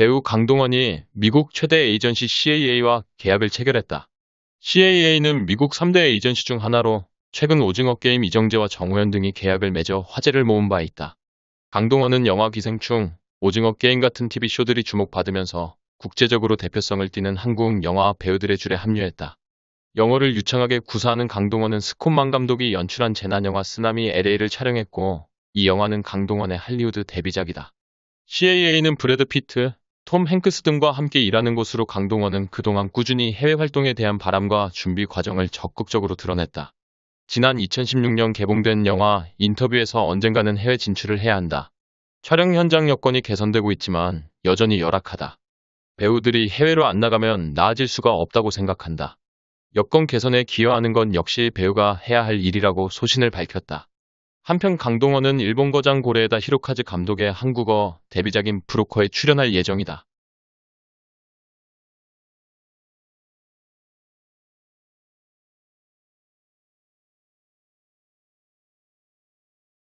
배우 강동원이 미국 최대 에이전시 CAA와 계약을 체결했다. CAA는 미국 3대 에이전시 중 하나로 최근 오징어 게임 이정재와 정우현 등이 계약을 맺어 화제를 모은 바 있다. 강동원은 영화 기생충, 오징어 게임 같은 TV쇼들이 주목받으면서 국제적으로 대표성을 띠는 한국 영화 배우들의 줄에 합류했다. 영어를 유창하게 구사하는 강동원은 스콧만 감독이 연출한 재난영화 쓰나미 LA를 촬영했고 이 영화는 강동원의 할리우드 데뷔작이다. CAA는 브래드 피트, 톰 행크스 등과 함께 일하는 것으로 강동원은 그동안 꾸준히 해외 활동에 대한 바람과 준비 과정을 적극적으로 드러냈다. 지난 2016년 개봉된 영화 인터뷰에서 언젠가는 해외 진출을 해야 한다. 촬영 현장 여건이 개선되고 있지만 여전히 열악하다. 배우들이 해외로 안 나가면 나아질 수가 없다고 생각한다. 여건 개선에 기여하는 건 역시 배우가 해야 할 일이라고 소신을 밝혔다. 한편 강동원은 일본 거장 고레에다 히로카즈 감독의 한국어 데뷔작인 브로커에 출연할 예정이다.